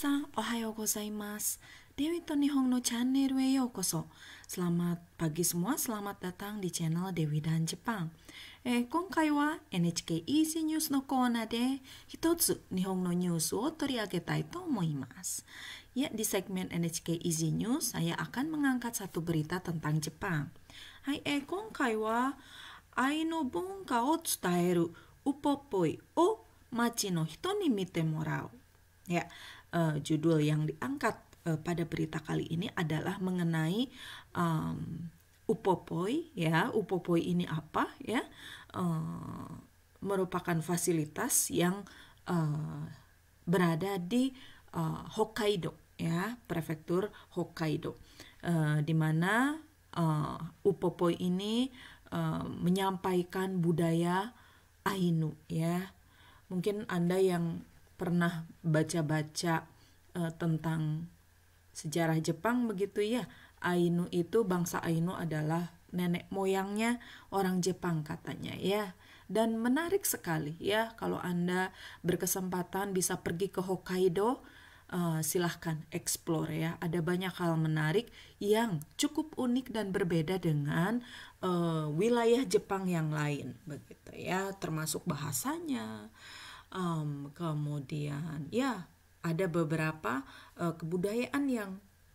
さん、おはようございます。Dewi to Nihong no Channel we yokoso. Selamat pagi semua, selamat datang di channel Dewi dan Jepang. Eh, NHK Easy News のコーナーで一つ日本のニュースを取り上げたいと思います。Ya, di segmen NHK Easy News saya akan mengangkat satu berita tentang Jepang. Hai, eh, uh, judul yang diangkat uh, pada berita kali ini adalah mengenai um, upopoi ya upopoi ini apa ya uh, merupakan fasilitas yang uh, berada di uh, Hokkaido ya prefektur Hokkaido uh, di mana uh, upopoi ini uh, menyampaikan budaya Ainu ya mungkin anda yang pernah baca-baca uh, tentang sejarah Jepang begitu ya. Ainu itu bangsa Ainu adalah nenek moyangnya orang Jepang katanya ya. Dan menarik sekali ya kalau Anda berkesempatan bisa pergi ke Hokkaido Uh, silahkan explore ya. Ada banyak hal menarik yang cukup unik dan berbeda dengan uh, wilayah Jepang yang lain, begitu ya. Termasuk bahasanya, um, kemudian ya ada beberapa uh, kebudayaan yang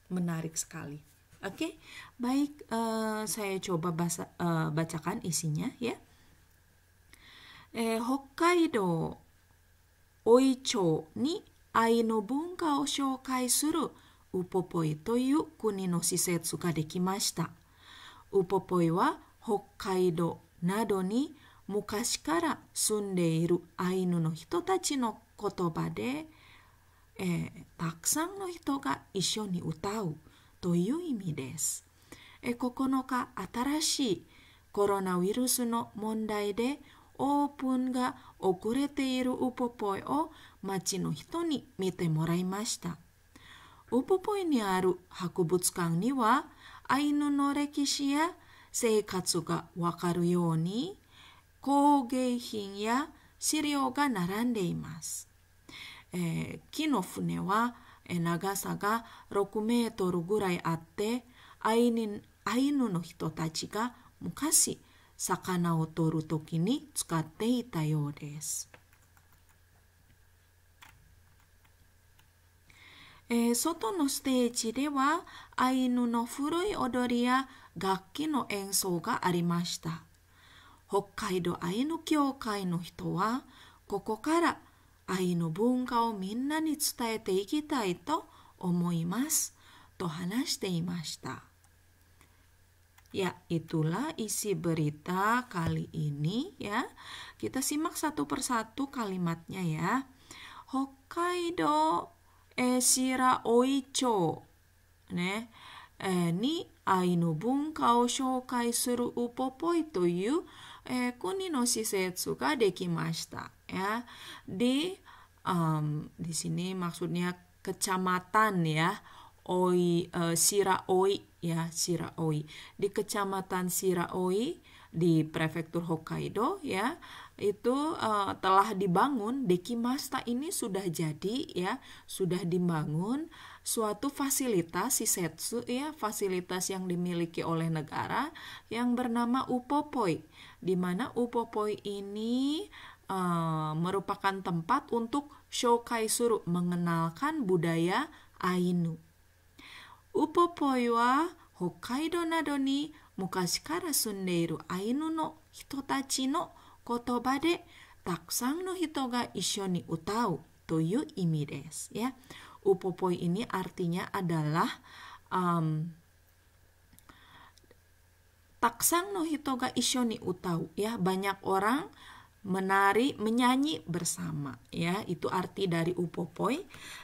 menarik sekali. Oke, okay? baik uh, saya coba basa, uh, bacakan isinya ya. Eh, Hokkaido Oicho ni ai no bunka o shoukai suru upopoi toyu kuni no shisetsu ga dekimashita. Upopoi wa Hokkaido nado ni 昔から住んでいるアイヌの人たちの言葉で、えー、たくさんの人が一緒に歌うという意味です。えー、9日、新しいコロナウイルスの問題でオープンが遅れているウポポイを町の人に見てもらいました。ウポポイにある博物館にはアイヌの歴史や生活がわかるように工芸品や資料が並んでいます。えー、木の船は長さが6メートルぐらいあってアイヌの人たちが昔魚を取る時に使っていたようです。えー、外のステージではアイヌの古い踊りや楽器の演奏がありました。北海道アイヌ協会の人はここからアイヌ文化をみんなに伝えていきたいと思いますと話していました。Ya, itulah isi berita kali ini ya. Kita simak satu persatu kalimatnya ya. Hokkaido esira eh, Oicho ne ね、えー、に愛の文化を紹介するウポポイという eh, Eh, kuni ya di um, di sini maksudnya kecamatan ya, Oi uh, eh, Oi ya, Oi Di kecamatan Oi di prefektur Hokkaido ya, itu uh, telah dibangun. Dekimasta ini sudah jadi ya, sudah dibangun suatu fasilitas sisetsu ya fasilitas yang dimiliki oleh negara yang bernama upopoi di mana upopoi ini uh, merupakan tempat untuk shokai suru mengenalkan budaya Ainu. Upopoi wa Hokkaido nado ni mukashi kara sundeiru Ainu no hito tachi no kotoba de taksan no hito ga isho ni utau to imi ya. Upopoi ini artinya adalah um, taksang no hitoga isyoni utau ya banyak orang menari, menyanyi bersama ya. Itu arti dari upopoi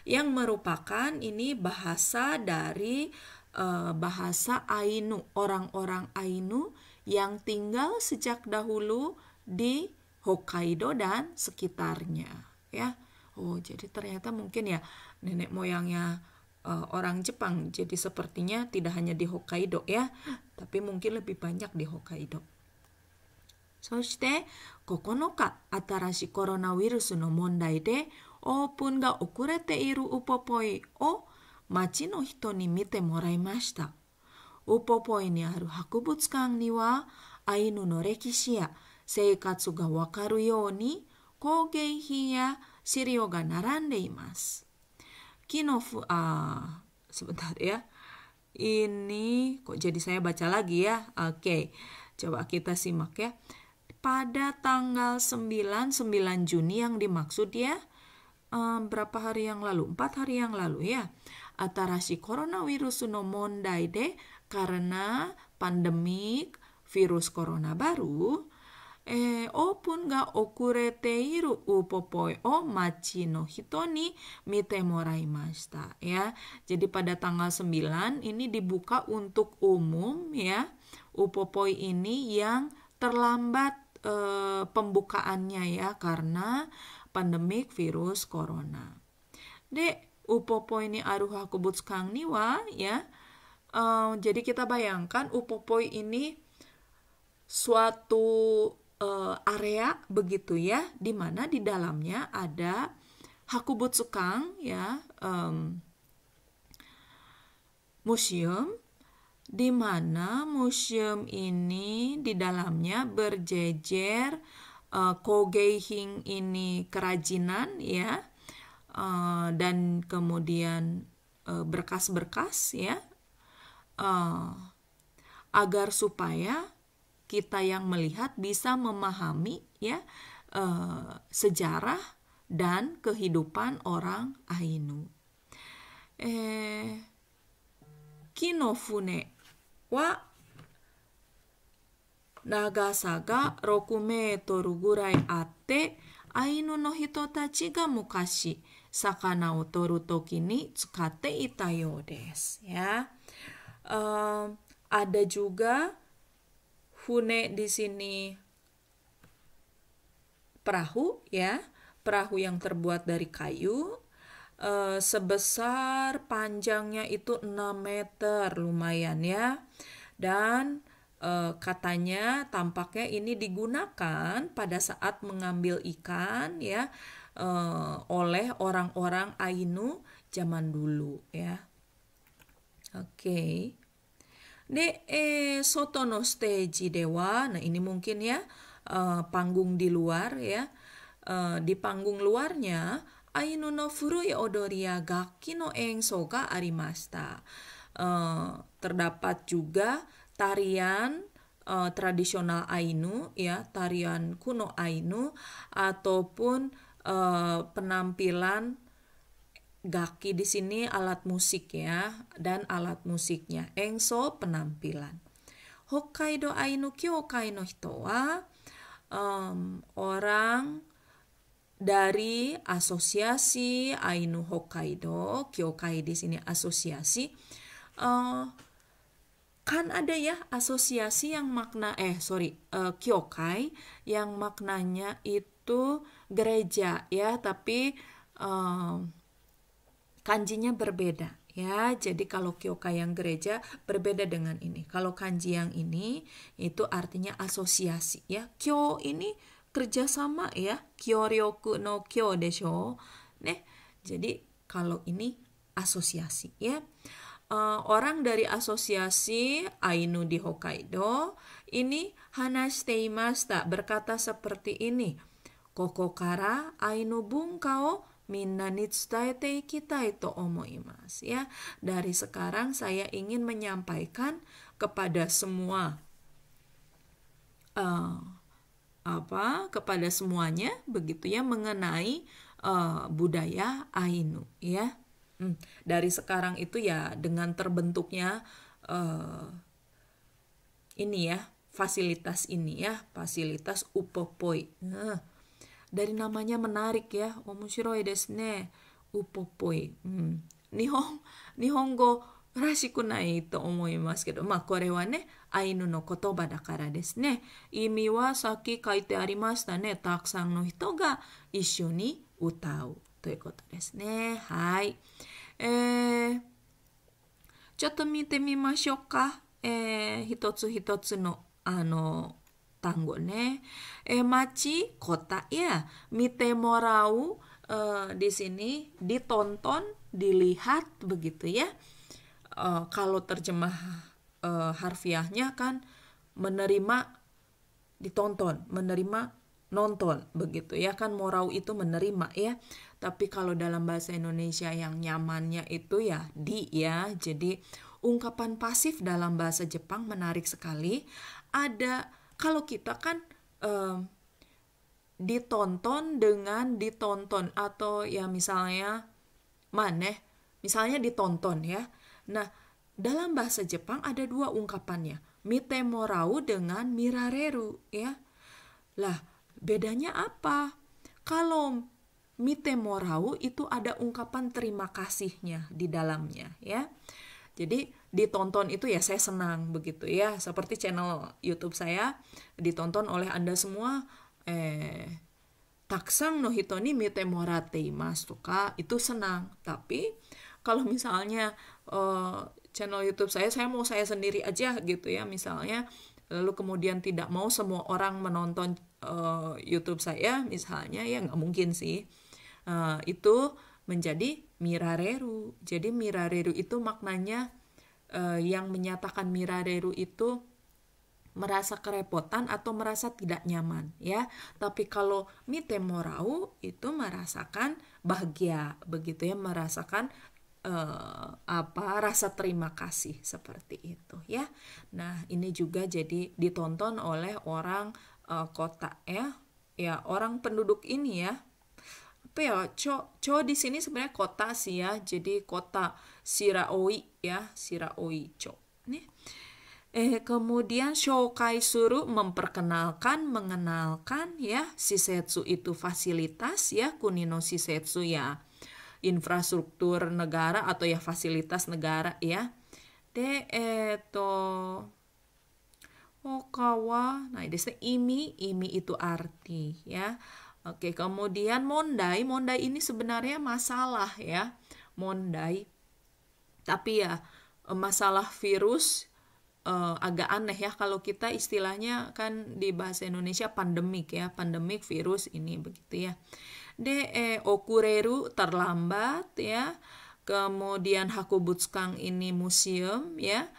yang merupakan ini bahasa dari uh, bahasa Ainu, orang-orang Ainu yang tinggal sejak dahulu di Hokkaido dan sekitarnya ya oh jadi ternyata mungkin ya nenek moyangnya uh, orang Jepang jadi sepertinya tidak hanya di Hokkaido ya tapi mungkin lebih banyak di Hokkaido そして9日新しいコロナウイルスの問題でオープンが遅れているウポポイを町の人に見てもらいましたウポポイにある博物館にはアイヌの歴史や生活がわかるように sebentar ya. Ini kok jadi saya baca lagi ya. Oke. Okay. Coba kita simak ya. Pada tanggal 9 9 Juni yang dimaksud ya um, berapa hari yang lalu? 4 hari yang lalu ya. Atarashi coronavirus no mondai de karena pandemik virus corona baru えー、オープンが遅れているウポポイを街の人に mite morai mashita ya. Jadi pada tanggal 9 ini dibuka untuk umum ya. Upopoi ini yang terlambat e, pembukaannya ya karena pandemik virus corona. De upopoi ini aruha kubutsu kang niwa ya. E, jadi kita bayangkan upopoi ini suatu uh, area begitu ya, di mana di dalamnya ada Hakubutsukang ya um, museum di mana museum ini di dalamnya berjejer uh, kogehing ini kerajinan ya uh, dan kemudian berkas berkas-berkas ya uh, agar supaya kita yang melihat bisa memahami ya e, sejarah dan kehidupan orang Ainu. Eh, kinofune wa nagasaga roku ate hito Ainu tachi ga tsukate メートルぐらいあってアイヌの人たちが昔魚を取る時に使っていたようです ya Ya eh, ada juga Hune di sini perahu ya, perahu yang terbuat dari kayu e, sebesar panjangnya itu 6 meter lumayan ya. Dan e, katanya tampaknya ini digunakan pada saat mengambil ikan ya e, oleh orang-orang Ainu zaman dulu ya. Oke. Okay. Eh, soto no stage dewa. Nah, ini mungkin ya uh, panggung di luar ya. Uh, di panggung luarnya ainu no furui ya odori odoria ya gaki no eng soka arimasta. Uh, terdapat juga tarian uh, tradisional Ainu ya, tarian kuno Ainu ataupun uh, penampilan gaki di sini alat musik ya dan alat musiknya engso penampilan. Hokkaido Ainu Kyokai no hito wa um, orang dari asosiasi Ainu Hokkaido, Kyokai di sini asosiasi. Uh, kan ada ya asosiasi yang makna eh sorry uh, Kyokai yang maknanya itu gereja ya tapi um, kanjinya berbeda ya. Jadi kalau kyoka yang gereja berbeda dengan ini. Kalau kanji yang ini itu artinya asosiasi ya. Kyo ini kerjasama ya. Kyoryoku no kyo desho. ne? jadi kalau ini asosiasi ya. Uh, orang dari asosiasi Ainu di Hokkaido ini Hanashiteimashita berkata seperti ini. Kokokara Ainu bungkau kita itu ya Dari sekarang saya ingin menyampaikan kepada semua uh, apa kepada semuanya begitu ya mengenai uh, budaya Ainu ya. Hmm, dari sekarang itu ya dengan terbentuknya uh, ini ya fasilitas ini ya fasilitas upopoi. Nah, dari namanya menarik ya 面白いですねうぽっぽい、うん、日本日本語らしくないと思いますけどまあこれはねアイヌの言葉だからですね意味はさっき書いてありましたねたくさんの人が一緒に歌うということですねはい、えー、ちょっと見てみましょうか、えー、一つ一つのあの Tanggone, eh, machi kota ya. Mitemorau eh, di sini ditonton, dilihat begitu ya. Eh, kalau terjemah eh, harfiahnya kan menerima ditonton, menerima nonton begitu ya kan morau itu menerima ya tapi kalau dalam bahasa Indonesia yang nyamannya itu ya di ya jadi ungkapan pasif dalam bahasa Jepang menarik sekali ada kalau kita kan um, ditonton dengan ditonton atau ya misalnya mana? misalnya ditonton ya nah dalam bahasa Jepang ada dua ungkapannya mitemorau dengan mirareru ya lah bedanya apa kalau mitemorau itu ada ungkapan terima kasihnya di dalamnya ya jadi ditonton itu ya saya senang begitu ya seperti channel YouTube saya ditonton oleh anda semua eh taksang no hitoni mite morate masuka itu senang tapi kalau misalnya eh, channel YouTube saya saya mau saya sendiri aja gitu ya misalnya lalu kemudian tidak mau semua orang menonton eh, YouTube saya misalnya ya nggak mungkin sih eh, itu menjadi mirareru jadi mirareru itu maknanya uh, yang menyatakan Mirareru itu merasa kerepotan atau merasa tidak nyaman ya tapi kalau mitemorau itu merasakan bahagia begitu ya merasakan uh, apa rasa terima kasih seperti itu ya nah ini juga jadi ditonton oleh orang uh, kota ya ya orang penduduk ini ya apa ya co co di sini sebenarnya kota sih ya jadi kota Shiraoi ya Shiraoi co nih eh kemudian Shokai Suru memperkenalkan mengenalkan ya Shisetsu itu fasilitas ya Kunino Shisetsu ya infrastruktur negara atau ya fasilitas negara ya de eto Okawa, nah ini imi, imi itu arti ya. Oke, kemudian mondai. Mondai ini sebenarnya masalah ya. Mondai. Tapi ya eh, masalah virus eh, agak aneh ya kalau kita istilahnya kan di bahasa Indonesia pandemik ya, pandemik virus ini begitu ya. De okureru terlambat ya. Kemudian Hakubutskang ini museum ya.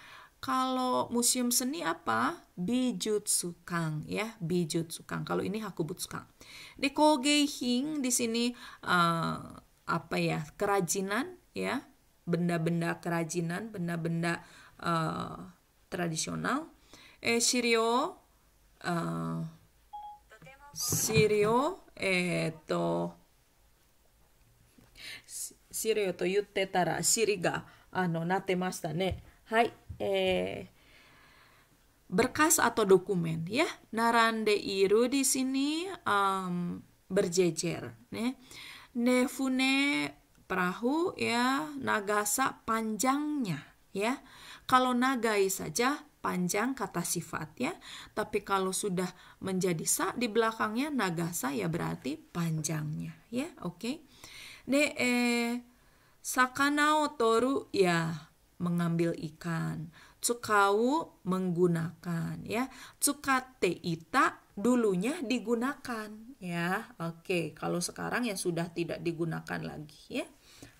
Kalau museum seni apa? Bijutsukang ya, Bijutsukang. Kalau ini Hakubutsukang. Di Kogeihing di sini uh, apa ya? Kerajinan ya, benda-benda kerajinan, benda-benda uh, tradisional. Eh Shirio uh, eh, Shirio eto Shirio to yutte tara Shiriga ga ano nate masta ne. Hai, eh, berkas atau dokumen ya narande iru di sini um, berjejer ne ya. nefune perahu ya nagasa panjangnya ya kalau nagai saja panjang kata sifat ya tapi kalau sudah menjadi sa di belakangnya nagasa ya berarti panjangnya ya oke okay? Ne eh, sakanao toru ya mengambil ikan. Tsukau menggunakan ya. Tsukate ita dulunya digunakan ya. Oke, kalau sekarang yang sudah tidak digunakan lagi ya.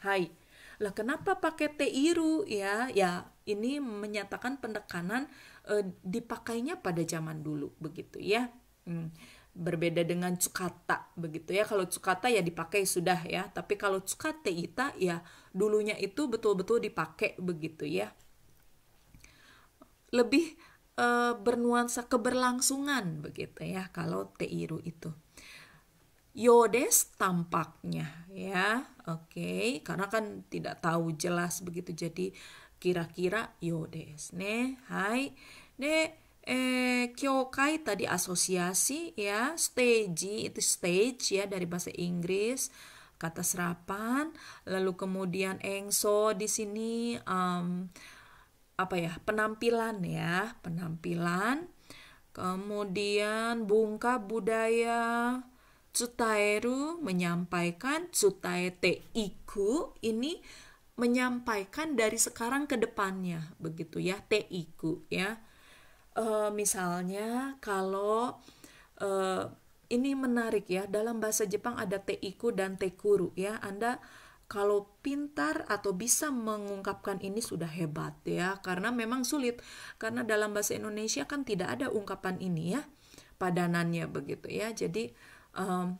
Hai. Lah kenapa pakai teiru ya? Ya, ini menyatakan pendekanan eh, dipakainya pada zaman dulu begitu ya. Hmm berbeda dengan cukata begitu ya kalau cukata ya dipakai sudah ya tapi kalau cukate ita ya dulunya itu betul-betul dipakai begitu ya lebih e, bernuansa keberlangsungan begitu ya kalau teiru itu yodes tampaknya ya oke okay. karena kan tidak tahu jelas begitu jadi kira-kira yodes ne hai ne eh kyokai tadi asosiasi ya stage itu stage ya dari bahasa Inggris kata serapan lalu kemudian engso di sini um, apa ya penampilan ya penampilan kemudian bungka budaya tsutaeru menyampaikan tsutaete iku ini menyampaikan dari sekarang ke depannya begitu ya teiku ya uh, misalnya kalau uh, ini menarik ya dalam bahasa Jepang ada teiku dan tekuru ya Anda kalau pintar atau bisa mengungkapkan ini sudah hebat ya karena memang sulit karena dalam bahasa Indonesia kan tidak ada ungkapan ini ya padanannya begitu ya jadi um,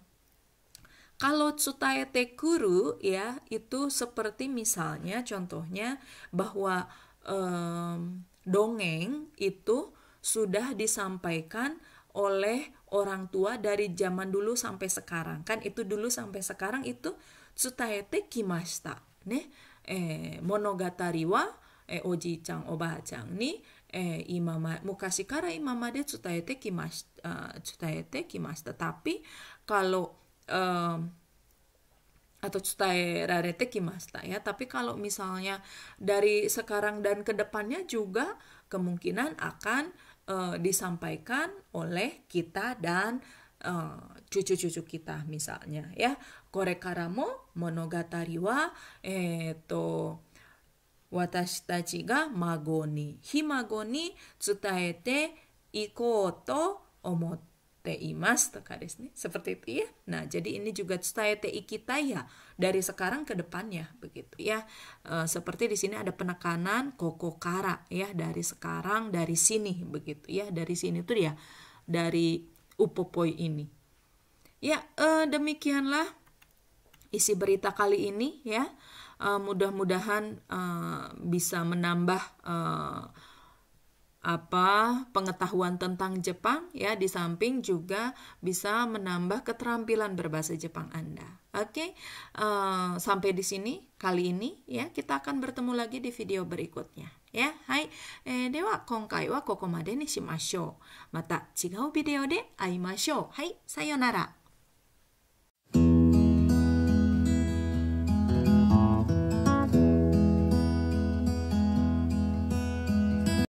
kalau tsutae tekuru ya itu seperti misalnya contohnya bahwa um, dongeng itu sudah disampaikan oleh orang tua dari zaman dulu sampai sekarang kan itu dulu sampai sekarang itu tsutaete kimashita ne eh, monogatari wa eh, oji chan oba chan ni eh, imama mukashi kara imamade tsutaete kimashita uh, eh, tsutaete kimashita tapi kalau um, atau rarete kimasta ya tapi kalau misalnya dari sekarang dan kedepannya juga kemungkinan akan uh, disampaikan oleh kita dan cucu eh, cucu-cucu kita misalnya ya kore karamo monogatari wa eto watashi tachi ga magoni himagoni tsutaete iko to omotte Mas, tekaris nih seperti itu ya. Nah, jadi ini juga saya TI kita ya dari sekarang ke depannya begitu ya. E, seperti di sini ada penekanan Koko Kara ya dari sekarang dari sini begitu ya. Dari sini tuh ya dari upopoi ini. Ya, e, demikianlah isi berita kali ini ya. E, mudah-mudahan e, bisa menambah e, apa pengetahuan tentang Jepang ya di samping juga bisa menambah keterampilan berbahasa Jepang Anda. Oke, okay? uh, eh, sampai di sini kali ini ya kita akan bertemu lagi di video berikutnya ya. Hai, eh, dewa kongkai wa koko made ni shimashou. Mata chigau video de aimashou. Hai, sayonara.